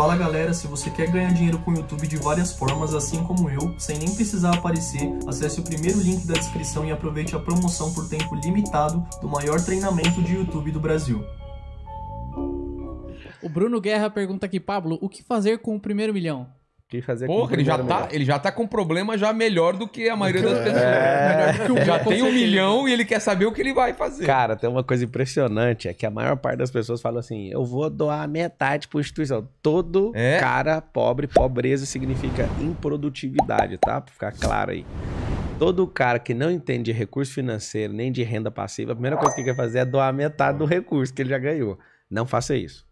Fala galera, se você quer ganhar dinheiro com o YouTube de várias formas, assim como eu, sem nem precisar aparecer, acesse o primeiro link da descrição e aproveite a promoção por tempo limitado do maior treinamento de YouTube do Brasil. O Bruno Guerra pergunta aqui, Pablo, o que fazer com o primeiro milhão? Quem fazia Porra, ele já, tá, melhor. ele já tá com problema já melhor do que a maioria das é. pessoas. É... Já tem um milhão e ele quer saber o que ele vai fazer. Cara, tem uma coisa impressionante, é que a maior parte das pessoas fala assim, eu vou doar metade pra instituição. Todo é? cara pobre, pobreza significa improdutividade, tá? Pra ficar claro aí. Todo cara que não entende de recurso financeiro nem de renda passiva, a primeira coisa que ele quer fazer é doar metade do recurso que ele já ganhou. Não faça isso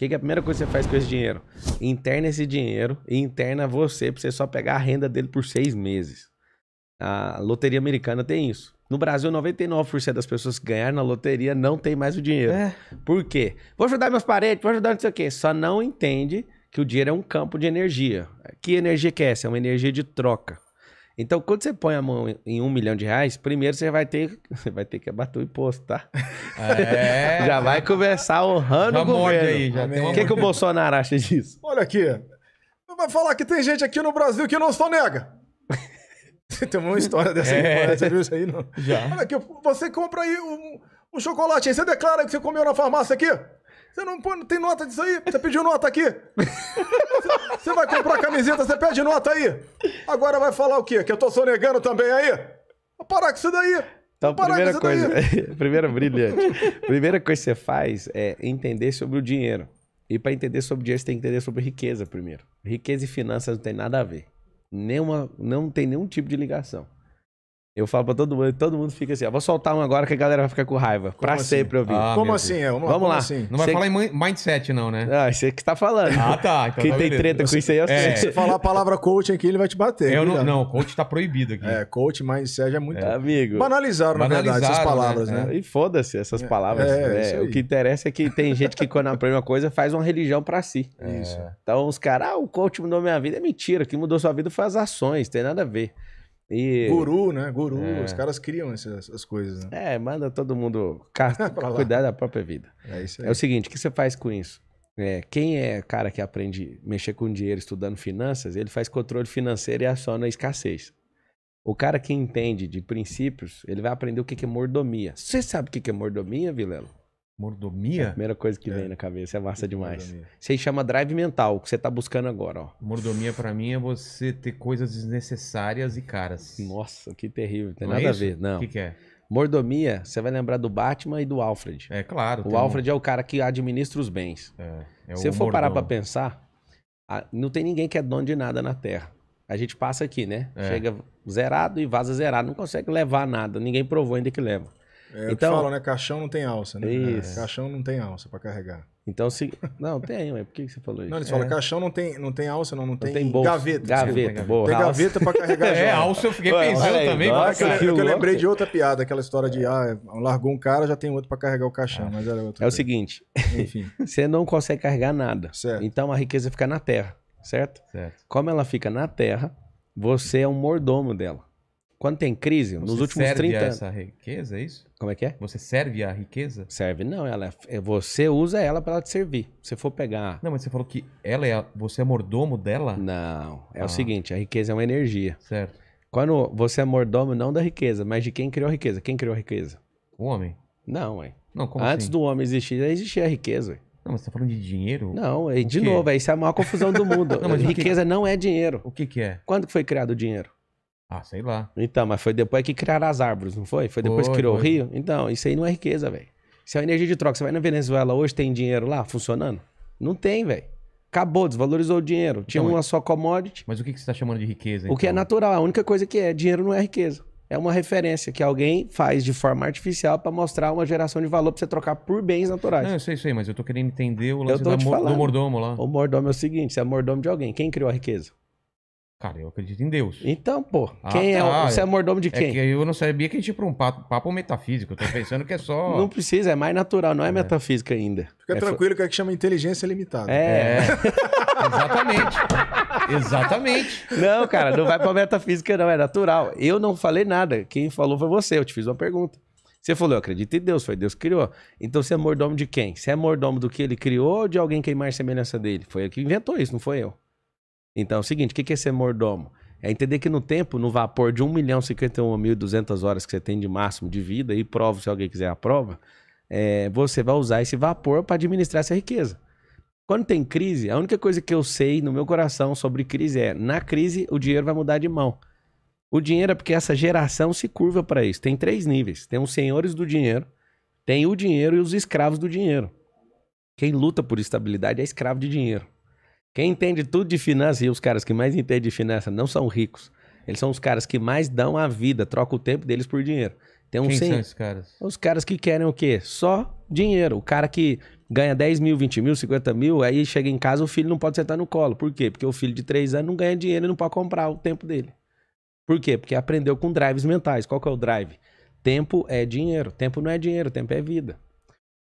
que, que é a primeira coisa que você faz com esse dinheiro? Interna esse dinheiro e interna você para você só pegar a renda dele por seis meses. A loteria americana tem isso. No Brasil, 99% das pessoas que ganharam na loteria não tem mais o dinheiro. É. Por quê? Vou ajudar meus parentes, vou ajudar não sei o quê. Só não entende que o dinheiro é um campo de energia. Que energia que é essa? É uma energia de troca. Então, quando você põe a mão em um milhão de reais, primeiro você vai ter, você vai ter que abater o imposto, tá? É, já vai conversar honrando já o governo. Aí, já o que, que o Bolsonaro acha disso? Olha aqui, vai falar que tem gente aqui no Brasil que não sonega. tem uma história dessa aí, é. você viu isso aí? Não? Já. Olha aqui, você compra aí um, um chocolate, você declara que você comeu na farmácia aqui? Você não põe, tem nota disso aí? Você pediu nota aqui? Você vai comprar camiseta, você pede nota aí. Agora vai falar o quê? Que eu tô sonegando também aí? Parar com isso daí. Então, primeira coisa, primeira brilhante. Primeira coisa que você faz é entender sobre o dinheiro. E para entender sobre dinheiro, você tem que entender sobre riqueza primeiro. Riqueza e finanças não tem nada a ver. Nenhuma, não tem nenhum tipo de ligação. Eu falo pra todo mundo, todo mundo fica assim, ó, vou soltar um agora que a galera vai ficar com raiva. Como pra assim? sempre ouvir. Ah, como assim? vamos lá. Vamos lá. Assim? Não vai falar em mindset não, né? Ah, você que tá falando. Ah, tá. Então Quem tá tem treta com isso aí, eu é. Se você falar a palavra coach aqui, ele vai te bater. Eu não, não, coach tá proibido aqui. É, coach, mindset é muito... É, amigo. Banalizaram, na verdade, essas né? palavras, né? né? É. E foda-se essas é, palavras. É, né? o que interessa é que tem gente que quando aprende uma coisa, faz uma religião pra si. Isso. Então os caras, ah, o coach mudou minha vida. É mentira, o que mudou sua vida foi as ações, tem nada a ver. E... Guru, né? Guru, é. os caras criam essas, essas coisas. Né? É, manda todo mundo cuidar da própria vida. É isso aí. É o seguinte, o que você faz com isso? É, quem é cara que aprende mexer com dinheiro estudando finanças, ele faz controle financeiro e aciona a escassez. O cara que entende de princípios, ele vai aprender o que é mordomia. Você sabe o que é mordomia, Vilela? Mordomia? É a primeira coisa que é. vem na cabeça, é massa demais. Mordomia. Você chama drive mental, o que você tá buscando agora, ó. Mordomia para mim é você ter coisas desnecessárias e caras. Nossa, que terrível, tem não é nada é a ver, não. O que, que é? Mordomia, você vai lembrar do Batman e do Alfred. É claro. O Alfred um... é o cara que administra os bens. É, é Se eu for parar para pensar, não tem ninguém que é dono de nada na Terra. A gente passa aqui, né? É. Chega zerado e vaza zerado. Não consegue levar nada. Ninguém provou ainda que leva. É então, né? Caixão não tem alça, né? É, isso. É, caixão não tem alça para carregar. Então se não tem, mas por que você falou isso? Não, eles é. falam caixão não tem, não tem alça, não, não, não tem, tem bolsa. gaveta. Gaveta, boa. Tem gaveta para carregar. é, alça eu fiquei pensando Ué, também, nossa, eu, eu, eu lembrei de outra piada, aquela história de ah, largou um cara, já tem outro para carregar o caixão, ah. mas era outro. É o seguinte, enfim. você não consegue carregar nada. Certo. Então a riqueza fica na terra, certo? Certo. Como ela fica na terra, você é um mordomo dela. Quando tem crise, Você nos últimos 30 anos. essa riqueza, é isso? Como é que é? Você serve a riqueza? Serve, não. Ela, é, é, você usa ela para te servir. Se for pegar. Não, mas você falou que ela é. A, você é mordomo dela? Não. É ah. o seguinte: a riqueza é uma energia. Certo. Quando você é mordomo não da riqueza, mas de quem criou a riqueza. Quem criou a riqueza? O homem? Não, ué. Não, como Antes assim? do homem existir, já existia a riqueza, ué. Não, mas você tá falando de dinheiro? Não, é de novo, isso é a maior confusão do mundo. não, mas riqueza que... não é dinheiro. O que que é? Quando foi criado o dinheiro? Ah, sei lá. Então, mas foi depois que criaram as árvores, não foi? Foi depois foi, que criou foi. o rio? Então, isso aí não é riqueza, velho. Isso é uma energia de troca. Você vai na Venezuela hoje, tem dinheiro lá funcionando? Não tem, velho. Acabou, desvalorizou o dinheiro. Tinha então, uma só commodity. Mas o que você está chamando de riqueza? Então? O que é então? natural, a única coisa que é. Dinheiro não é riqueza. É uma referência que alguém faz de forma artificial para mostrar uma geração de valor para você trocar por bens naturais. Não, eu sei, sei, mas eu tô querendo entender o lance da, do mordomo lá. O mordomo é o seguinte: você é mordomo de alguém. Quem criou a riqueza? Cara, eu acredito em Deus. Então, pô, ah, quem ah, tá. é, você é mordomo de é quem? É que eu não sabia que a gente ia pra um papo, papo metafísico. Eu tô pensando que é só. Não precisa, é mais natural, não é, é. metafísica ainda. Fica é tranquilo f... que é que chama inteligência limitada. É. é. Exatamente. Exatamente. Não, cara, não vai pra metafísica, não, é natural. Eu não falei nada. Quem falou foi você, eu te fiz uma pergunta. Você falou, eu acredito em Deus, foi Deus que criou. Então você é mordomo de quem? Você é mordomo do que ele criou ou de alguém queimar é a semelhança dele? Foi ele que inventou isso, não foi eu. Então, é o seguinte, o que é ser mordomo? É entender que no tempo, no vapor de 1 milhão 51 mil 200 horas que você tem de máximo de vida, e prova se alguém quiser a prova, é, você vai usar esse vapor para administrar essa riqueza. Quando tem crise, a única coisa que eu sei no meu coração sobre crise é: na crise, o dinheiro vai mudar de mão. O dinheiro é porque essa geração se curva para isso. Tem três níveis: tem os senhores do dinheiro, tem o dinheiro e os escravos do dinheiro. Quem luta por estabilidade é escravo de dinheiro. Quem entende tudo de finanças e os caras que mais entendem de finanças não são ricos. Eles são os caras que mais dão a vida, trocam o tempo deles por dinheiro. Tem um Quem 100, são esses caras? Os caras que querem o quê? Só dinheiro. O cara que ganha 10 mil, 20 mil, 50 mil, aí chega em casa, o filho não pode sentar no colo. Por quê? Porque o filho de 3 anos não ganha dinheiro e não pode comprar o tempo dele. Por quê? Porque aprendeu com drives mentais. Qual que é o drive? Tempo é dinheiro. Tempo não é dinheiro, tempo é vida.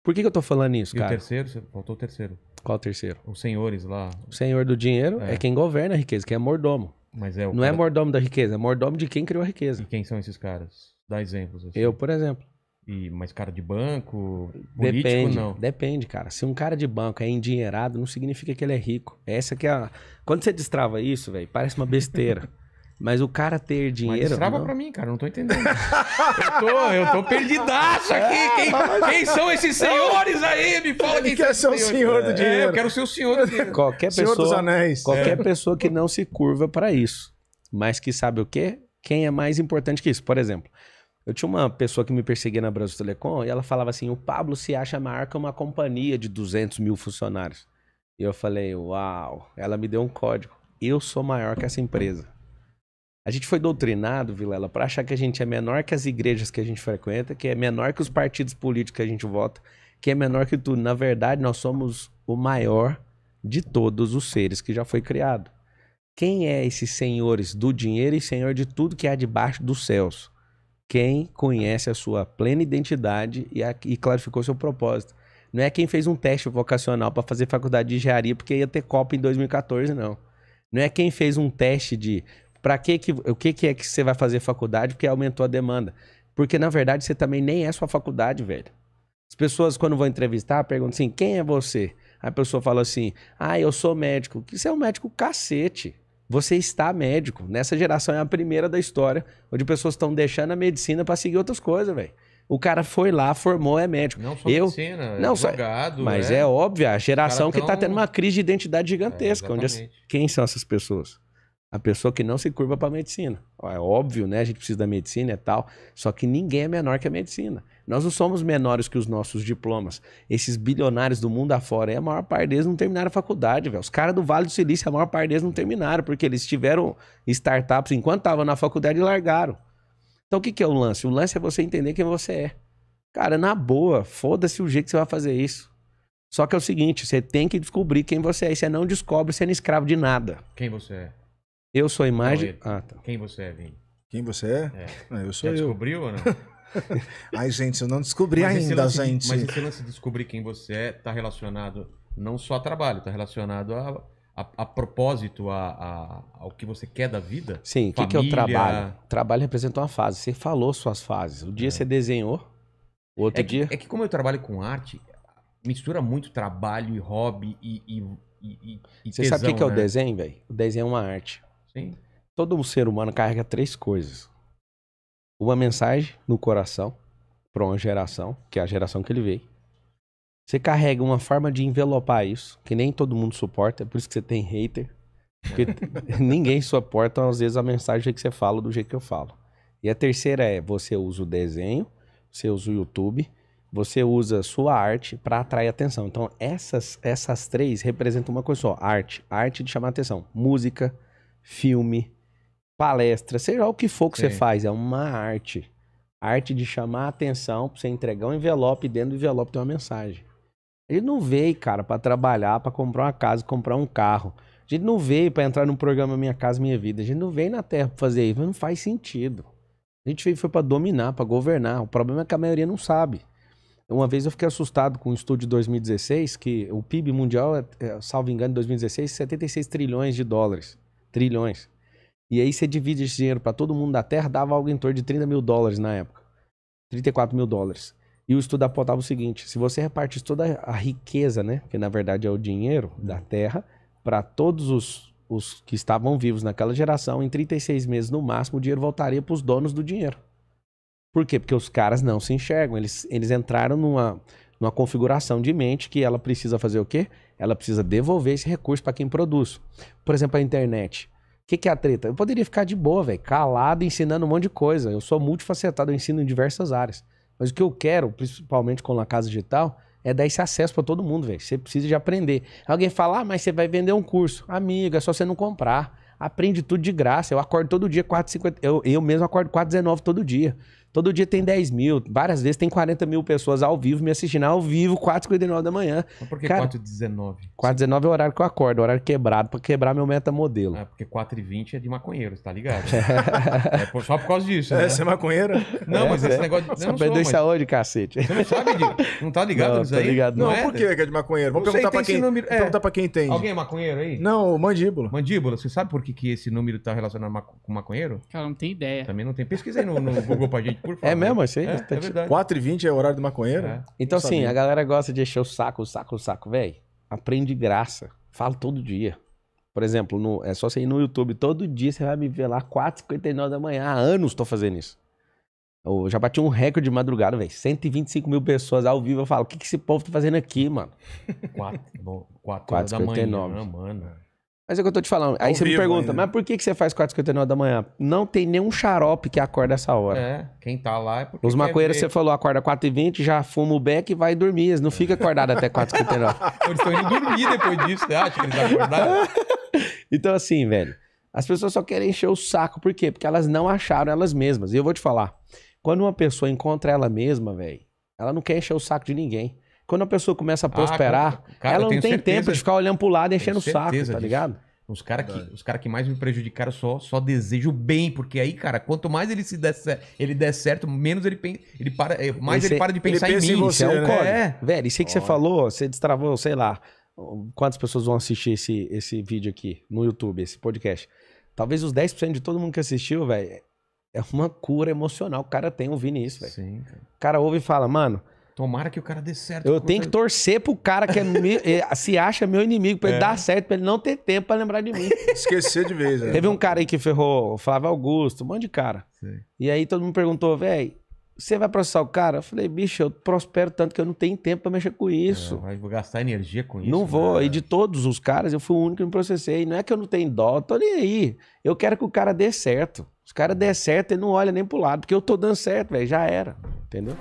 Por que, que eu tô falando isso, e cara? o terceiro? Faltou o terceiro. Qual é o terceiro? Os senhores lá. O senhor do dinheiro é, é quem governa a riqueza, quem é mordomo. Mas é o Não é cara... é mordomo da riqueza, é mordomo de quem criou a riqueza. E quem são esses caras? Dá exemplos. Assim. Eu, por exemplo. E, mas cara de banco, político, depende, não? Depende, cara. Se um cara de banco é endinheirado, não significa que ele é rico. Essa que é a... Quando você destrava isso, velho, parece uma besteira. Mas o cara ter dinheiro. Mas destrava pra mim, cara, não tô entendendo. eu, tô, eu tô perdidaço aqui. É, quem, é quem são esses senhores aí? Me fala Ele quem quer são ser o senhor do é, dinheiro. É, eu quero ser o senhor do dinheiro. Qualquer senhor dos anéis. Qualquer é. pessoa que não se curva para isso, mas que sabe o quê? Quem é mais importante que isso? Por exemplo, eu tinha uma pessoa que me perseguia na Brasil Telecom e ela falava assim: o Pablo se acha maior que uma companhia de 200 mil funcionários. E eu falei: uau, ela me deu um código. Eu sou maior que essa empresa. A gente foi doutrinado, Vilela, para achar que a gente é menor que as igrejas que a gente frequenta, que é menor que os partidos políticos que a gente vota, que é menor que tudo. Na verdade, nós somos o maior de todos os seres que já foi criado. Quem é esses senhores do dinheiro e senhor de tudo que há debaixo dos céus? Quem conhece a sua plena identidade e, a, e clarificou seu propósito. Não é quem fez um teste vocacional para fazer faculdade de engenharia porque ia ter Copa em 2014, não. Não é quem fez um teste de para que que o que que é que você vai fazer faculdade porque aumentou a demanda? Porque na verdade você também nem é sua faculdade, velho. As pessoas quando vão entrevistar perguntam assim: "Quem é você?" A pessoa fala assim: "Ah, eu sou médico". Que você é um médico cacete. Você está médico. Nessa geração é a primeira da história onde pessoas estão deixando a medicina para seguir outras coisas, velho. O cara foi lá, formou, é médico. Não só eu, medicina, é não, advogado. Só, mas é, é óbvio, a geração que está tendo uma crise de identidade é, gigantesca. É, onde as, quem são essas pessoas? A pessoa que não se curva para a medicina. É óbvio, né? A gente precisa da medicina e tal. Só que ninguém é menor que a medicina. Nós não somos menores que os nossos diplomas. Esses bilionários do mundo afora, a maior parte deles não terminaram a faculdade, velho. Os caras do Vale do Silício, a maior parte deles não terminaram, porque eles tiveram startups enquanto estavam na faculdade e largaram. Então o que, que é o lance? O lance é você entender quem você é. Cara, na boa, foda-se o jeito que você vai fazer isso. Só que é o seguinte, você tem que descobrir quem você é. E você não descobre sendo escravo de nada. Quem você é. Eu sou a imagem. Não, eu... Ah, tá. Quem você é, Vini? Quem você é? é. Não, ah, eu sou Já eu. descobriu ou não? Ai, gente, eu não descobri mas ainda, lance, gente. Mas esse lance descobrir quem você é está relacionado não só a trabalho, está relacionado a, a, a propósito, a, a, ao que você quer da vida? Sim, o que, que é o trabalho? O trabalho representa uma fase. Você falou suas fases. Um dia é. você desenhou, o outro é que, dia. É que, como eu trabalho com arte, mistura muito trabalho e hobby e. e, e, e você tesão, sabe o que, que é o né? desenho, velho? O desenho é uma arte. Sim. Todo ser humano carrega três coisas: uma mensagem no coração para uma geração, que é a geração que ele veio. Você carrega uma forma de envelopar isso, que nem todo mundo suporta, é por isso que você tem hater. Porque ninguém suporta, às vezes, a mensagem que você fala do jeito que eu falo. E a terceira é: você usa o desenho, você usa o YouTube, você usa sua arte para atrair atenção. Então, essas, essas três representam uma coisa só: arte. Arte de chamar atenção. Música, filme, palestra, seja o que for que Sim. você faz, é uma arte. Arte de chamar a atenção pra você entregar um envelope e dentro do envelope tem uma mensagem. A gente não veio, cara, para trabalhar, para comprar uma casa, comprar um carro. A gente não veio para entrar no programa Minha Casa Minha Vida. A gente não veio na Terra pra fazer isso. Não faz sentido. A gente veio foi para dominar, para governar. O problema é que a maioria não sabe. Uma vez eu fiquei assustado com o um estudo de 2016, que o PIB mundial, é, é, salvo engano, em 2016, 76 trilhões de dólares. Trilhões. E aí você divide esse dinheiro para todo mundo da Terra, dava algo em torno de 30 mil dólares na época. 34 mil dólares. E o estudo apontava o seguinte: se você repartisse toda a riqueza, né, que na verdade é o dinheiro da Terra, para todos os, os que estavam vivos naquela geração, em 36 meses no máximo, o dinheiro voltaria para os donos do dinheiro. Por quê? Porque os caras não se enxergam. Eles, eles entraram numa numa configuração de mente que ela precisa fazer o quê? Ela precisa devolver esse recurso para quem produz. Por exemplo, a internet. O que, que, é a treta? Eu poderia ficar de boa, velho, calado, ensinando um monte de coisa. Eu sou multifacetado, eu ensino em diversas áreas. Mas o que eu quero, principalmente com a Casa Digital, é dar esse acesso para todo mundo, velho. Você precisa de aprender. Alguém fala, ah, mas você vai vender um curso. Amigo, é só você não comprar. Aprende tudo de graça. Eu acordo todo dia 4,50. Eu, eu mesmo acordo 4,19 todo dia. Todo dia tem 10 mil, várias vezes tem 40 mil pessoas ao vivo me assistindo ao vivo, 4h59 da manhã. Mas por que 4h19? 4h19 é o horário que eu acordo, é horário quebrado, para quebrar meu metamodelo. É, porque 4h20 é de maconheiro, tá ligado? é por, só por causa disso, né? É, você é maconheiro? Não, é, mas é. esse negócio... De... Você não perdeu mas... saúde, cacete. Você não sabe de... Não tá ligado não, nisso aí? Ligado, não, não é? por que é de maconheiro? Vamos então perguntar para quem, número... É. perguntar pra quem entende. Alguém é maconheiro aí? Não, mandíbula. Mandíbula, você sabe por que, que esse número tá relacionado com maconheiro? Cara, não tem ideia. Também não tem. Pesquisa aí no, no Google pra gente. Por é favor. É mesmo? Achei é, bastante. é verdade. 4h20 é o horário do maconheiro? É. Então, assim, a galera gosta de encher o saco, o saco, o saco. Velho, aprende graça. Falo todo dia. Por exemplo, no, é só você ir no YouTube. Todo dia você vai me ver lá 4h59 da manhã. Há anos tô fazendo isso. Eu já bati um recorde de madrugada, velho. 125 mil pessoas ao vivo. Eu falo, o que, que esse povo tá fazendo aqui, mano? 4, h 59 4 h 59 mas é o que eu tô te falando. Aí Ao você me pergunta, ainda. mas por que, que você faz 4h59 da manhã? Não tem nenhum xarope que acorda essa hora. É, quem tá lá é porque. Os maconheiros, você falou, acorda 4h20, já fuma o beck e vai dormir. Eles não ficam acordados até 4h59. Eles estão indo dormir depois disso, você acha que eles acordaram? então, assim, velho, as pessoas só querem encher o saco. Por quê? Porque elas não acharam elas mesmas. E eu vou te falar. Quando uma pessoa encontra ela mesma, velho, ela não quer encher o saco de ninguém. Quando a pessoa começa a ah, prosperar, ah, cara, ela não tem certeza, tempo de ficar olhando pro lado e enchendo o saco, tá ligado? Os caras que, os cara que mais me prejudicaram só, só desejo bem, porque aí, cara, quanto mais ele se der, ele der certo, menos ele, ele para, eh, mais Esse, ele para de pensar pensa em mim. Em você, é um né? É. Velho, isso aí que você falou, você destravou, sei lá, quantas pessoas vão assistir esse, esse vídeo aqui no YouTube, esse podcast? Talvez os 10% de todo mundo que assistiu, velho, é uma cura emocional. O cara tem ouvindo isso, velho. O cara ouve e fala, mano, Tomara que o cara dê certo. Eu tenho que torcer pro cara que é meu, eh, se acha meu inimigo, pra ele é. dar certo, pra ele não ter tempo pra lembrar de mim. Esquecer de vez, né? Teve um cara aí que ferrou, Flávio Augusto, um monte de cara. Sim. E aí todo mundo perguntou, velho, você vai processar o cara? Eu falei, bicho, eu prospero tanto que eu não tenho tempo para mexer com isso. É, vou gastar energia com isso. Não vou. Né? E de todos os caras, eu fui o único que me processei. Não é que eu não tenho dó, eu tô nem aí. Eu quero que o cara dê certo. Se o cara der certo, ele não olha nem pro lado, porque eu tô dando certo, velho. Já era. Entendeu?